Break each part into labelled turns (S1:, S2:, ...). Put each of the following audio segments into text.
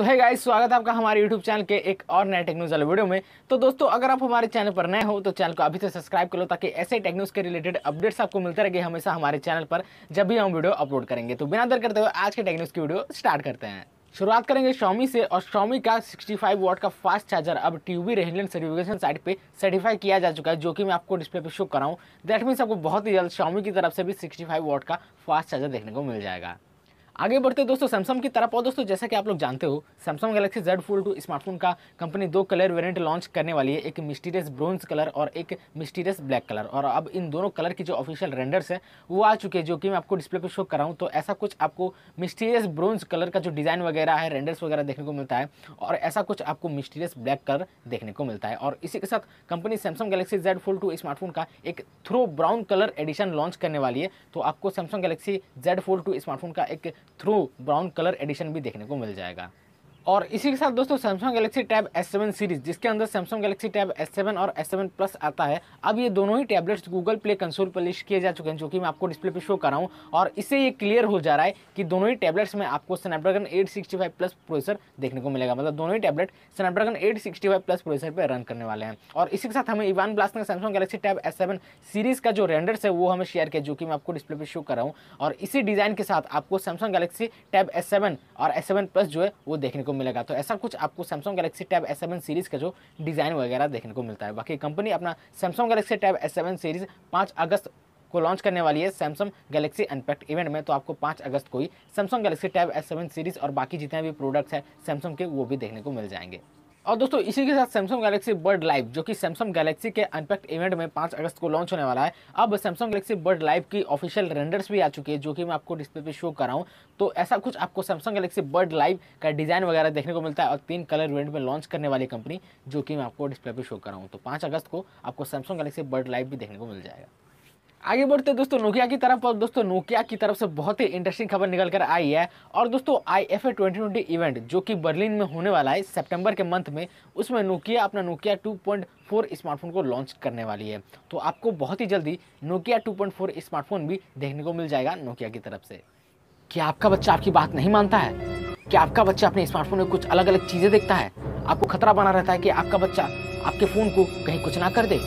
S1: सो है गाइस स्वागत है आपका हमारे यूट्यूब चैनल के एक और नए टेक्नोज वाले वीडियो में तो दोस्तों अगर आप हमारे चैनल पर नए हो तो चैनल को अभी से सब्सक्राइब कर लो ताकि ऐसे टेक के रिलेटेड अपडेट्स आपको मिलते रहे हमेशा हमारे चैनल पर जब भी हम वीडियो अपलोड करेंगे तो बिना दर करते हुए आज के टेक की वीडियो स्टार्ट करते हैं शुरुआत करेंगे शॉमी से और शॉमी का 65 वॉट का फास्ट चार्जर अब ट्यूबी रेजिडेंट सर्टिफिकेशन साइट पे सर्टिफाई किया जा चुका है जो कि मैं आपको डिस्प्ले पे शो कराऊं दैट मीन्स आपको बहुत ही जल्द शॉमी की तरफ से भी 65 वॉट का फास्ट चार्जर देखने को मिल जाएगा आगे बढ़ते दोस्तों सैमसंग की तरफ और दोस्तों जैसा कि आप लोग जानते हो Samsung Galaxy Z Fold two smartphone का कंपनी दो कलर वेरिएंट लॉन्च करने वाली है एक मिस्टीरियस ब्रोंज कलर और एक मिस्टीरियस ब्लैक कलर और अब इन दोनों कलर की जो ऑफिशियल रेंडर्स है वो आ चुके हैं जो कि मैं आपको डिस्प्ले पर शो कराऊँ तो ऐसा कुछ आपको मिस्टीरियस ब्रोन्स कलर का जो डिज़ाइन वगैरह है रेंडर्स वगैरह देखने को मिलता है और ऐसा कुछ आपको मिस्टीरियस ब्लैक कलर देखने को मिलता है और इसी के साथ company Samsung Galaxy Z Fold two smartphone का एक Thom Browne colour edition launch करने वाली है तो आपको Samsung Galaxy Z Fold two smartphone का एक थ्रू ब्राउन कलर एडिशन भी देखने को मिल जाएगा और इसी के साथ दोस्तों Samsung Galaxy tab S7 series जिसके अंदर सैमसंग गैलेक्सी टैब S7 और S7 प्लस आता है अब ये दोनों ही टैबलेट्स गूगल प्ले कंसोल पर लिस्ट किए जा चुके हैं जो कि मैं आपको डिस्प्ले पे शो कर रहा हूँ और इससे ये क्लियर हो जा रहा है कि दोनों ही टैबलेट्स में आपको स्नैपड्रैगन 865 प्लस प्रोसेसर देखने को मिलेगा मतलब दोनों ही टैबलेट स्नैपड्रैगन 865 प्लस प्रोसेसर पर रन करने वाले हैं और इसी के साथ हमें इवान ब्लास्ट ने Samsung Galaxy Tab S series का जो रेंडर्स है वो हमें शेयर किया जो कि मैं आपको डिस्प्ले पर शो कर रहा हूँ और इसी डिज़ाइन के साथ आपको सैमसंग गैलेक्सी टैब एस और एस प्लस जो है वो देखने को मिलेगा तो ऐसा कुछ आपको Samsung Galaxy Tab S series का जो डिज़ाइन वगैरह देखने को मिलता है बाकी कंपनी अपना Samsung Galaxy Tab S series पाँच अगस्त को लॉन्च करने वाली है सैमसंग गैलेक्सी अनपैक्ट इवेंट में तो आपको पाँच अगस्त को ही Samsung Galaxy Tab S series और बाकी जितने भी प्रोडक्ट्स हैं सैमसंग के वो भी देखने को मिल जाएंगे और दोस्तों इसी के साथ सैमसंग गैलेक्सी बर्ड लाइव जो कि सैमसंग गैलेक्सी के अनपैक्ट इवेंट में 5 अगस्त को लॉन्च होने वाला है अब सैमसंग गैलेक्सी बर्ड लाइव की ऑफिशियल रेंडर्स भी आ चुकी है जो कि मैं आपको डिस्प्ले पे शो कराऊँ तो ऐसा कुछ आपको सैमसंग गैलेक्सी बर्ड लाइव का डिज़ाइन वगैरह देखने को मिलता है और तीन कलर इवेंट में लॉन्च करने वाली कंपनी जो कि मैं आपको डिस्प्ले पर शो कराऊँ तो पाँच अगस्त को आपको सैमसंग गैलेक्सी बर्ड लाइव भी देखने को मिल जाएगा आगे बढ़ते दोस्तों नोकिया की तरफ और दोस्तों नोकिया की तरफ से बहुत ही इंटरेस्टिंग खबर निकल कर आई है और दोस्तों आई एफ इवेंट जो कि बर्लिन में होने वाला है सितंबर के मंथ में उसमें नोकिया अपना नोकिया 2.4 स्मार्टफोन को लॉन्च करने वाली है तो आपको बहुत ही जल्दी नोकिया 2.4 स्मार्टफोन भी देखने को मिल जाएगा नोकिया की तरफ से क्या आपका बच्चा आपकी बात नहीं मानता है क्या आपका बच्चा अपने स्मार्टफोन में कुछ अलग अलग चीज़ें देखता है आपको खतरा बना रहता है कि आपका बच्चा आपके फ़ोन को कहीं कुछ ना कर दे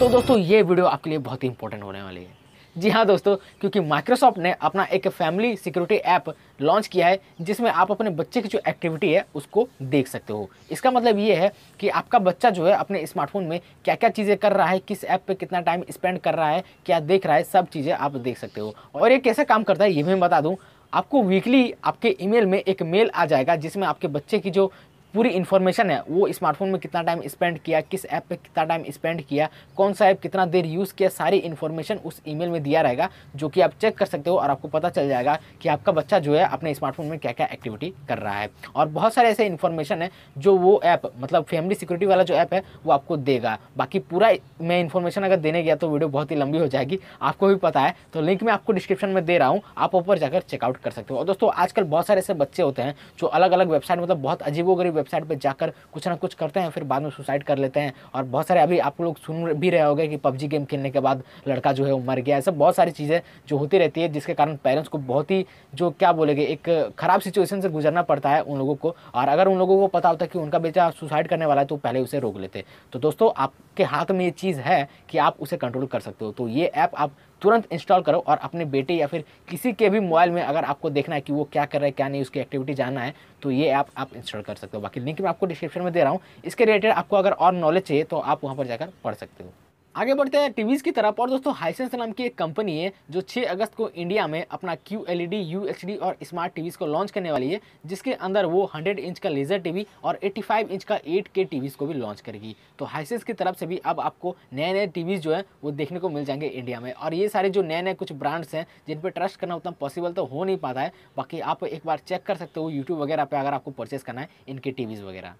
S1: तो दोस्तों ये वीडियो आपके लिए बहुत ही इंपॉर्टेंट होने वाली है जी हाँ दोस्तों क्योंकि माइक्रोसॉफ्ट ने अपना एक फैमिली सिक्योरिटी ऐप लॉन्च किया है जिसमें आप अपने बच्चे की जो एक्टिविटी है उसको देख सकते हो इसका मतलब ये है कि आपका बच्चा जो है अपने स्मार्टफोन में क्या क्या चीज़ें कर रहा है किस ऐप पे कितना टाइम स्पेंड कर रहा है क्या देख रहा है सब चीज़ें आप देख सकते हो और ये कैसे काम करता है ये भी मैं बता दूँ आपको वीकली आपके ईमेल में एक मेल आ जाएगा जिसमें आपके बच्चे की जो पूरी इन्फॉर्मेशन है वो स्मार्टफोन में कितना टाइम स्पेंड किया किस ऐप पे कितना टाइम स्पेंड किया कौन सा ऐप कितना देर यूज़ किया सारी इन्फॉर्मेशन उस ईमेल में दिया रहेगा जो कि आप चेक कर सकते हो और आपको पता चल जाएगा कि आपका बच्चा जो है अपने स्मार्टफोन में क्या क्या एक्टिविटी कर रहा है और बहुत सारे ऐसे इन्फॉर्मेशन है जो वो ऐप मतलब फैमिली सिक्योरिटी वाला जो ऐप है वो आपको देगा बाकी पूरा मैं इन्फॉर्मेशन अगर देने गया तो वीडियो बहुत ही लंबी हो जाएगी आपको भी पता है तो लिंक मैं आपको डिस्क्रिप्शन में दे रहा हूँ आप ऊपर जाकर चेकआउट कर सकते हो और दोस्तों आजकल बहुत सारे ऐसे बच्चे होते हैं जो अलग अलग वेबसाइट मतलब बहुत अजीबोगरीब वेबसाइट पर जाकर कुछ ना कुछ करते हैं फिर बाद में सुसाइड कर लेते हैं और बहुत सारे अभी आप लोग सुन भी रहे होंगे कि पबजी गेम खेलने के बाद लड़का जो है वो मर गया ऐसा बहुत सारी चीज़ें जो होती रहती है जिसके कारण पेरेंट्स को बहुत ही जो क्या बोलेगे एक ख़राब सिचुएशन से गुजरना पड़ता है उन लोगों को और अगर उन लोगों को पता होता कि उनका बेटा सुसाइड करने वाला है तो पहले उसे रोक लेते तो दोस्तों आपके हाथ में ये चीज़ है कि आप उसे कंट्रोल कर सकते हो तो ये ऐप आप तुरंत इंस्टॉल करो और अपने बेटे या फिर किसी के भी मोबाइल में अगर आपको देखना है कि वो क्या कर रहा है क्या नहीं उसकी एक्टिविटी जानना है तो ये ऐप आप इंस्टॉल कर सकते हो बाकी लिंक मैं आपको डिस्क्रिप्शन में दे रहा हूँ इसके रिलेटेड आपको अगर और नॉलेज चाहिए तो आप वहाँ पर जाकर पढ़ सकते हो आगे बढ़ते हैं टीवीज़ की तरफ और दोस्तों हाइसेंस नाम की एक कंपनी है जो 6 अगस्त को इंडिया में अपना क्यू एल ई और स्मार्ट टीवीज़ को लॉन्च करने वाली है जिसके अंदर वो 100 इंच का लेजर टीवी और 85 इंच का 8K टीवीज़ को भी लॉन्च करेगी तो हाइसेंस की तरफ से भी अब आपको नए नए टीवीज़ जो है वो देखने को मिल जाएंगे इंडिया में और ये सारे जो नए नए कुछ ब्रांड्स हैं जिन पर ट्रस्ट करना उतना पॉसिबल तो हो नहीं पाता है बाकी आप एक बार चेक कर सकते हो यूट्यूब वगैरह पर अगर आपको परचेस करना है इनके टीवीज़ वगैरह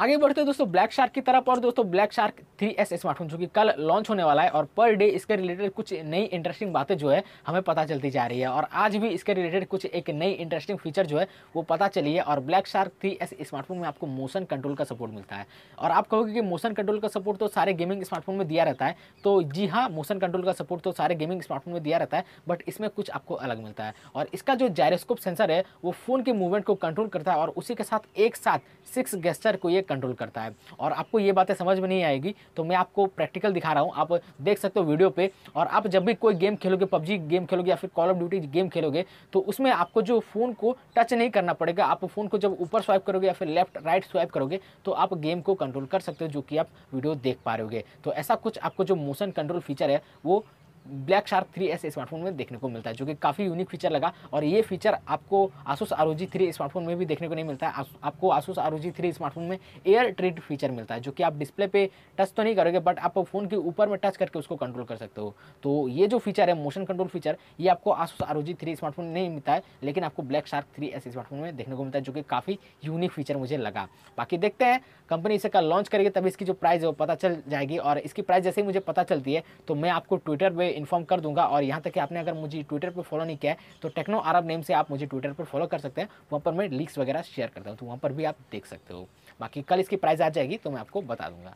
S1: आगे बढ़ते हैं दोस्तों ब्लैक शार्क की तरफ और दोस्तों ब्लैक शार्क 3s स्मार्टफोन जो कि कल लॉन्च होने वाला है और पर डे इसके रिलेटेड कुछ नई इंटरेस्टिंग बातें जो है हमें पता चलती जा रही है और आज भी इसके रिलेटेड कुछ एक नई इंटरेस्टिंग फीचर जो है वो पता चली है और ब्लैक शार्क 3s स्मार्टफोन में आपको मोशन कंट्रोल का सपोर्ट मिलता है और आप कहोगे कि मोशन कंट्रोल का सपोर्ट तो सारे गेमिंग स्मार्टफोन में दिया रहता है तो जी हाँ मोशन कंट्रोल का सपोर्ट तो सारे गेमिंग स्मार्टफोन में दिया रहता है बट इसमें कुछ आपको अलग मिलता है और इसका जो जायरोस्कोप सेंसर है वो फ़ोन के मूवमेंट को कंट्रोल करता है और उसी के साथ एक साथ सिक्स गेस्टर को ये कंट्रोल करता है और आपको ये बातें समझ में नहीं आएगी तो मैं आपको प्रैक्टिकल दिखा रहा हूँ आप देख सकते हो वीडियो पे और आप जब भी कोई गेम खेलोगे पबजी गेम खेलोगे या फिर कॉल ऑफ ड्यूटी गेम खेलोगे तो उसमें आपको जो फ़ोन को टच नहीं करना पड़ेगा आप फ़ोन को जब ऊपर स्वाइप करोगे या फिर लेफ्ट राइट स्वाइप करोगे तो आप गेम को कंट्रोल कर सकते हो जो कि आप वीडियो देख पा रहे होगे तो ऐसा कुछ आपको जो मोशन कंट्रोल फीचर है वो Black Shark three S smartphone में देखने को मिलता है जो कि काफ़ी यूनिक फीचर लगा और ये फीचर आपको आसूस आर थ्री स्मार्टफोन में भी देखने को नहीं मिलता है आपको आसूस आर थ्री स्मार्टफोन में एयर ट्रीट फीचर मिलता है जो कि आप डिस्प्ले पे टच तो नहीं करोगे बट आप फ़ोन के ऊपर में टच करके उसको कंट्रोल कर सकते हो तो ये जो फीचर है मोशन कंट्रोल फीचर ये आपको आसूस आर थ्री स्मार्टफोन में नहीं मिलता है लेकिन आपको Black Shark three S smartphone में देखने को मिलता है जो कि काफ़ी यूनिक फीचर मुझे लगा बाकी देखते हैं कंपनी इसे कल लॉन्च करेगी तभी इसकी जो प्राइस है वो पता चल जाएगी और इसकी प्राइस जैसे ही मुझे पता चलती है तो मैं आपको ट्विटर पर इन्फॉर्म कर दूंगा और यहाँ तक कि आपने अगर मुझे ट्विटर पर फॉलो नहीं किया है तो टेक्नो अरब नेम से आप मुझे ट्विटर पर फॉलो कर सकते हैं वहाँ पर मैं लिंक्स वगैरह शेयर करता हूँ तो वहाँ पर भी आप देख सकते हो बाकी कल इसकी प्राइस आ जाएगी तो मैं आपको बता दूंगा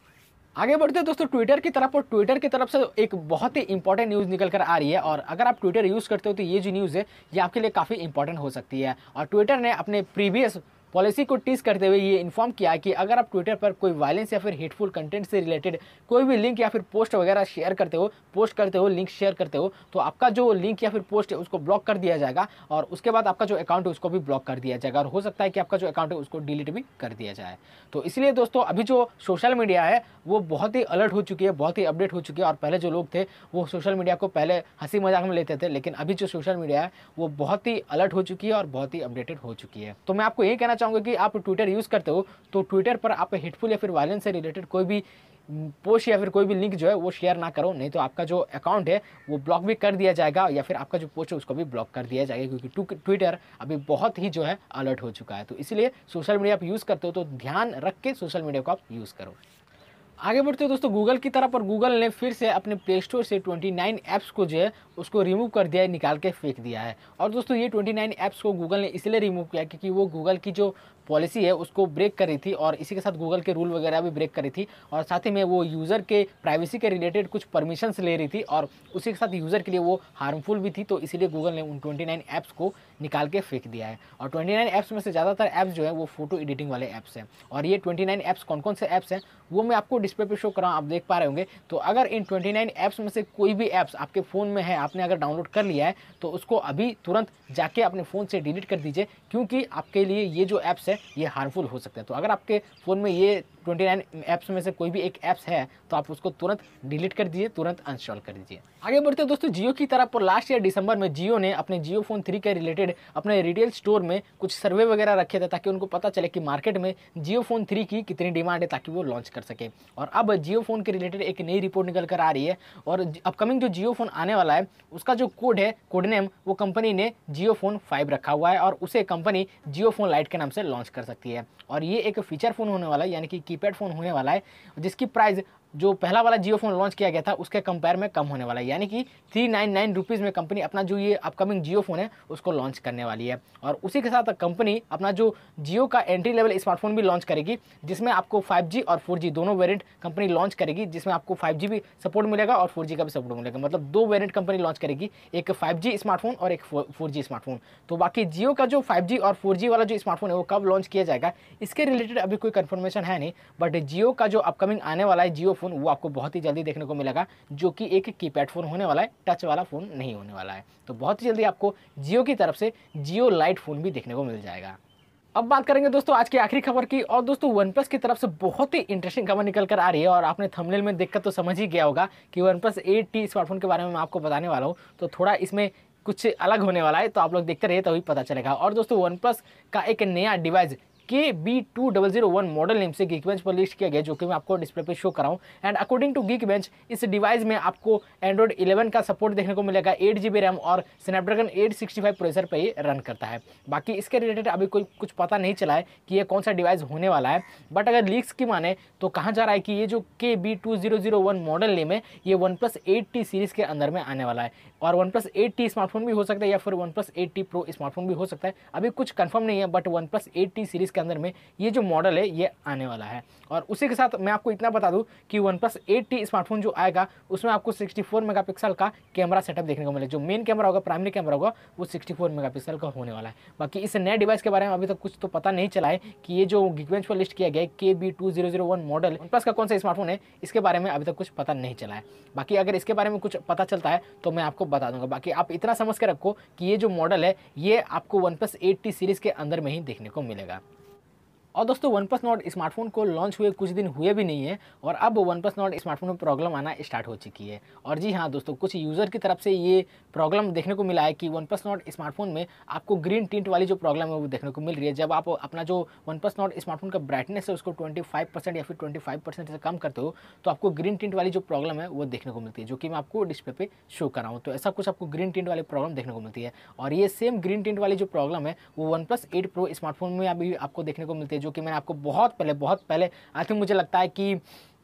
S1: आगे बढ़ते हैं दोस्तों ट्विटर की तरफ और ट्विटर की तरफ से एक बहुत ही इंपॉर्टेंट न्यूज़ निकल कर आ रही है और अगर आप ट्विटर यूज़ करते हो तो ये जो न्यूज़ है ये आपके लिए काफ़ी इंपॉर्टेंट हो सकती है और ट्विटर ने अपने प्रीवियस पॉलिसी को टीस करते हुए ये इन्फॉर्म किया कि अगर आप ट्विटर पर कोई वायलेंस या फिर हेटफुल कंटेंट से रिलेटेड कोई भी लिंक या फिर पोस्ट वगैरह शेयर करते हो पोस्ट करते हो लिंक शेयर करते हो तो आपका जो लिंक या फिर पोस्ट है उसको ब्लॉक कर दिया जाएगा और उसके बाद आपका जो अकाउंट है उसको भी ब्लॉक कर दिया जाएगा और हो सकता है कि आपका जो अकाउंट है उसको डिलीट भी कर दिया जाए तो इसलिए दोस्तों अभी जो सोशल मीडिया है वो बहुत ही अलर्ट हो चुकी है बहुत ही अपडेट हो चुकी है और पहले जो लोग थे वो सोशल मीडिया को पहले हंसी मजाक में लेते थे लेकिन अभी जो सोशल मीडिया है वो बहुत ही अलर्ट हो चुकी है और बहुत ही अपडेटेड हो चुकी है तो मैं आपको यही कहना चाहूँगा चाहूँगा कि आप ट्विटर यूज़ करते हो तो ट्विटर पर आप हिटफुल या फिर वायलेंस से रिलेटेड कोई भी पोस्ट या फिर कोई भी लिंक जो है वो शेयर ना करो नहीं तो आपका जो अकाउंट है वो ब्लॉक भी कर दिया जाएगा या फिर आपका जो पोस्ट है उसको भी ब्लॉक कर दिया जाएगा क्योंकि ट्विटर अभी बहुत ही जो है अलर्ट हो चुका है तो इसलिए सोशल मीडिया आप यूज़ करते हो तो ध्यान रख के सोशल मीडिया को आप यूज़ करो आगे बढ़ते हो दोस्तों गूगल की तरफ और गूगल ने फिर से अपने प्ले स्टोर से 29 ऐप्स को जो है उसको रिमूव कर दिया है निकाल के फेंक दिया है और दोस्तों ये 29 ऐप्स को गूगल ने इसलिए रिमूव किया क्योंकि वो गूगल की जो पॉलिसी है उसको ब्रेक करी थी और इसी के साथ गूगल के रूल वगैरह भी ब्रेक करी थी और साथ ही में वो यूज़र के प्राइवेसी के रिलेटेड कुछ परमिशंस ले रही थी और उसी के साथ यूज़र के लिए वो हार्मफुल भी थी तो इसीलिए गूगल ने उन नाइन ऐप्स को निकाल के फेंक दिया है और नाइन ऐप्स में से ज़्यादातर ऐप्स जो है वो फोटो एडिटिंग वाले ऐप्स हैं और ये नाइन ऐप्स कौन कौन से ऐप्स हैं वो मैं आपको डिस्प्ले पर शो कर रहा हूँ आप देख पा रहे होंगे तो अगर इन नाइन ऐप्स में से कोई भी ऐप्स आपके फ़ोन में है आपने अगर डाउनलोड कर लिया है तो उसको अभी तुरंत जाके अपने फ़ोन से डिलीट कर दीजिए क्योंकि आपके लिए ये जो ऐप्स है ये हार्मफुल हो सकता है तो अगर आपके फ़ोन में ये ट्वेंटी नाइन ऐप्स में से कोई भी एक ऐप्स है तो आप उसको तुरंत डिलीट कर दीजिए तुरंत अनस्टॉल कर दीजिए आगे बढ़ते हैं दोस्तों जियो की तरफ लास्ट ईयर दिसंबर में जियो ने अपने जियो फोन थ्री के रिलेटेड अपने रिटेल स्टोर में कुछ सर्वे वगैरह रखे थे ताकि उनको पता चले कि मार्केट में जियो फोन थ्री की कितनी डिमांड है ताकि वो लॉन्च कर सके और अब जियो फोन के रिलेटेड एक नई रिपोर्ट निकल कर आ रही है और अपकमिंग जो जियो फोन आने वाला है उसका जो कोड है कोड नेम वो कंपनी ने जियो फोन फाइव रखा हुआ है और उसे कंपनी जियो फोन लाइट के नाम से लॉन्च कर सकती है और ये एक फीचर फोन होने वाला है यानी कि कीपैड फ़ोन होने वाला है जिसकी प्राइस जो पहला वाला जियो फ़ोन लॉन्च किया गया था उसके कंपेयर में कम होने वाला है यानी कि थ्री नाइन नाइन रुपीज़ में कंपनी अपना जो ये अपकमिंग जियो फ़ोन है उसको लॉन्च करने वाली है और उसी के साथ कंपनी अपना जो जियो का एंट्री लेवल स्मार्टफोन भी लॉन्च करेगी जिसमें आपको फाइव और फोर दोनों वेरियंट कंपनी लॉन्च करेगी जिसमें आपको फाइव भी सपोर्ट मिलेगा और फोर का भी सपोर्ट मिलेगा मतलब दो वेरियंट कंपनी लॉन्च करेगी एक फाइव स्मार्टफोन और एक फोर स्मार्टफोन तो बाकी जियो का जो फाइव और फोर वाला जो स्मार्टफोन है वो कब लॉन्च किया जाएगा इसके रिलेटेड अभी कोई कन्फर्मेशन है नहीं बट जियो का जो अपकमिंग आने वाला है जियो फोन फ़ोन वो आपको बहुत ही जल्दी देखने को मिलेगा जो कि एक कीपैड फ़ोन होने वाला है टच वाला फ़ोन नहीं होने वाला है तो बहुत ही जल्दी आपको जियो की तरफ से जियो लाइट फ़ोन भी देखने को मिल जाएगा अब बात करेंगे दोस्तों आज की आखिरी खबर की और दोस्तों वन प्लस की तरफ से बहुत ही इंटरेस्टिंग खबर निकल कर आ रही है और आपने थंबनेल में देखकर तो समझ ही गया होगा कि OnePlus eight T smartphone के बारे में मैं आपको बताने वाला हूँ तो थोड़ा इसमें कुछ अलग होने वाला है तो आप लोग देखते रहिए तभी तो पता चलेगा और दोस्तों वन प्लस का एक नया डिवाइस के B to double zero one model name से गीक बेंच पर लिस्ट किया गया जो कि मैं आपको डिस्प्ले पर show कराऊँ and according to geek bench इस डिवाइस में आपको एंड्रॉइड इलेवन का सपोर्ट देखने को मिलेगा एट जी रैम और Snapdragon eight sixty five processor पर ये रन करता है बाकी इसके रिलेटेड अभी कोई कुछ पता नहीं चला है कि ये कौन सा डिवाइस होने वाला है बट अगर लीक्स की माने तो कहाँ जा रहा है कि ये जो K B two zero zero one model name है ये OnePlus eight T series के अंदर में आने वाला है और OnePlus eight T smartphone भी हो सकता है या फिर OnePlus eight T pro smartphone भी हो सकता है अभी कुछ कन्फर्म नहीं है but OnePlus eight T series के अंदर में ये जो मॉडल है ये आने वाला है और उसी के साथ मैं आपको इतना बता दूँ कि वन प्लस एट स्मार्टफोन जो आएगा उसमें आपको सिक्सटी मेगापिक्सल का कैमरा सेटअप देखने को मिले जो मेन कैमरा होगा प्राइमरी कैमरा होगा वो सिक्सटी मेगापिक्सल का होने वाला है बाकी इस नए डिवाइस के बारे में अभी तक कुछ तो पता नहीं चला है कि ये जो गिगवेंच पर लिस्ट किया गया K B two zero zero one model plus का कौन सा स्मार्टफोन है इसके बारे में अभी तक कुछ पता नहीं चला है बाकी अगर इसके बारे में कुछ पता चलता है तो मैं आपको बता दूंगा बाकी आप इतना समझ के रखो कि ये जो मॉडल है ये आपको वन प्लस सीरीज़ के अंदर में ही देखने को मिलेगा और दोस्तों वन प्लस नॉट स्मार्टफोन को लॉन्च हुए कुछ दिन हुए भी नहीं है और अब वन प्लस नॉट स्मार्टफोन में प्रॉब्लम आना स्टार्ट हो चुकी है और जी हाँ दोस्तों कुछ यूज़र की तरफ से ये प्रॉब्लम देखने को मिला है कि वन प्लस नॉट स्मार्टफोन में आपको ग्रीन टिंट वाली जो प्रॉब्लम है वो देखने को मिल रही है जब आप अपना जो वन प्लस नॉट स्मार्टफोन का ब्राइटनेस है उसको ट्वेंटी फाइव परसेंट या फिर ट्वेंटी फाइव परसेंट से कम करते हो तो आपको ग्रीन टिंट वाली जो प्रॉब्लम है वो देखने को मिलती है जो कि मैं आपको डिस्प्ले पर शो कर रहा हूँ तो ऐसा कुछ आपको ग्रीन टिंट वाली प्रॉब्लम देखने को मिलती है और ये सेम ग्रीन टिंट वाली जो प्रॉब्लम है वो OnePlus eight pro smartphone में अभी आपको देखने को मिलती है जो कि मैंने आपको बहुत पहले बहुत पहले आई थिंक मुझे लगता है कि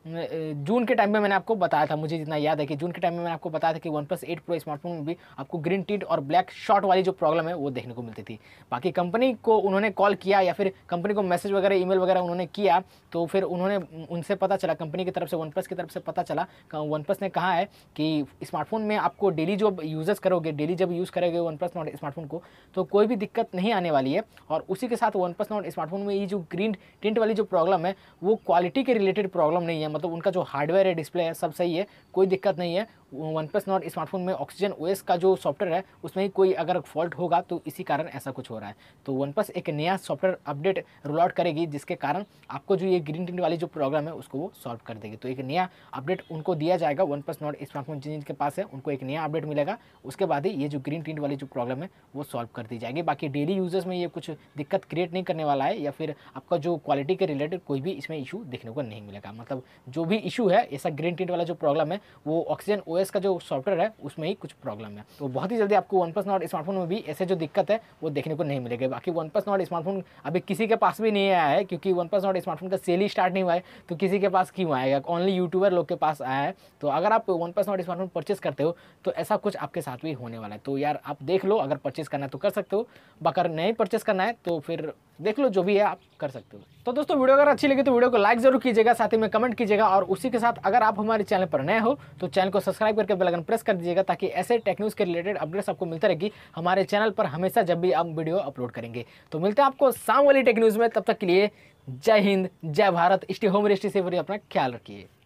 S1: जून के टाइम में मैंने आपको बताया था मुझे जितना याद है कि जून के टाइम में मैंने आपको बताया था कि OnePlus eight pro smartphone में भी आपको ग्रीन टीट और ब्लैक शॉट वाली जो प्रॉब्लम है वो देखने को मिलती थी बाकी कंपनी को उन्होंने कॉल किया या फिर कंपनी को मैसेज वगैरह ईमेल वगैरह उन्होंने किया तो फिर उन्होंने उनसे पता चला कंपनी की तरफ से वन प्लस की तरफ से पता चला वन प्लस ने कहा है कि स्मार्टफोन में आपको डेली जो यूज़ करोगे डेली जब यूज़ करोगे वन प्लस स्मार्टफोन को तो कोई भी दिक्कत नहीं आने वाली है और उसी के साथ वन प्लस नॉट स्मार्टफोन में ये जो ग्रीन टिंट वाली जो प्रॉब्लम है वो क्वालिटी के रिलेटेड प्रॉब्लम नहीं है मतलब उनका जो हार्डवेयर है डिस्प्ले है सब सही है कोई दिक्कत नहीं है वन प्लस नॉट स्मार्टफोन में ऑक्सीजन ओएस का जो सॉफ्टवेयर है उसमें ही कोई अगर फॉल्ट होगा तो इसी कारण ऐसा कुछ हो रहा है तो वन प्लस एक नया सॉफ्टवेयर अपडेट रोल आउट करेगी जिसके कारण आपको जो ये ग्रीन टिंट वाली जो प्रॉब्लम है उसको वो सॉल्व कर देगी तो एक नया अपडेट उनको दिया जाएगा वन प्लस नॉट स्मार्टफोन जिनके पास है उनको एक नया अपडेट मिलेगा उसके बाद ही ये जो ग्रीन टिंट वाली जो प्रॉब्लम है वो सॉल्व कर दी जाएगी बाकी डेली यूजर्स में ये कुछ दिक्कत क्रिएट नहीं करने वाला है या फिर आपका जो क्वालिटी के रिलेटेड कोई भी इसमें इशू देखने को नहीं मिलेगा मतलब जो भी इशू है ऐसा ग्रीन टिंट वाला जो प्रॉब्लम है वो ऑक्सीजन ओएस का जो सॉफ्टवेयर है उसमें ही कुछ प्रॉब्लम है तो बहुत ही जल्दी आपको वन प्लस नॉट स्मार्टफोन में भी ऐसे जो दिक्कत है वो देखने को नहीं मिलेगा बाकी वन प्लस नॉट स्मार्टफोन अभी किसी के पास भी नहीं आया है क्योंकि वन प्लस नॉट स्मार्टफोन का सेल ही स्टार्ट नहीं हुआ है तो किसी के पास क्यों आएगा ओनली यूट्यूबर लोग के पास आया है तो अगर आप OnePlus Nord smartphone purchase करते हो तो ऐसा कुछ आपके साथ भी होने वाला है तो यार आप देख लो अगर परचेस करना है तो कर सकते हो बाकर नहीं परचेस करना है तो फिर देख लो जो भी है आप कर सकते हो तो दोस्तों वीडियो अगर अच्छी लगी तो वीडियो को लाइक जरूर कीजिएगा साथ ही में कमेंट कीजिएगा कीजिएगा और उसी के साथ अगर आप हमारे चैनल पर नए हो तो चैनल को सब्सक्राइब करके बेलगन प्रेस कर दीजिएगा ताकि ऐसे टेक न्यूज़ के रिलेटेड अपडेट्स आपको मिलते रहेगी हमारे चैनल पर हमेशा जब भी आप वीडियो अपलोड करेंगे तो मिलते हैं आपको शाम वाली टेक न्यूज़ में तब तक के लिए जय हिंद जय भारत स्टे होम स्टे से अपना ख्याल रखिए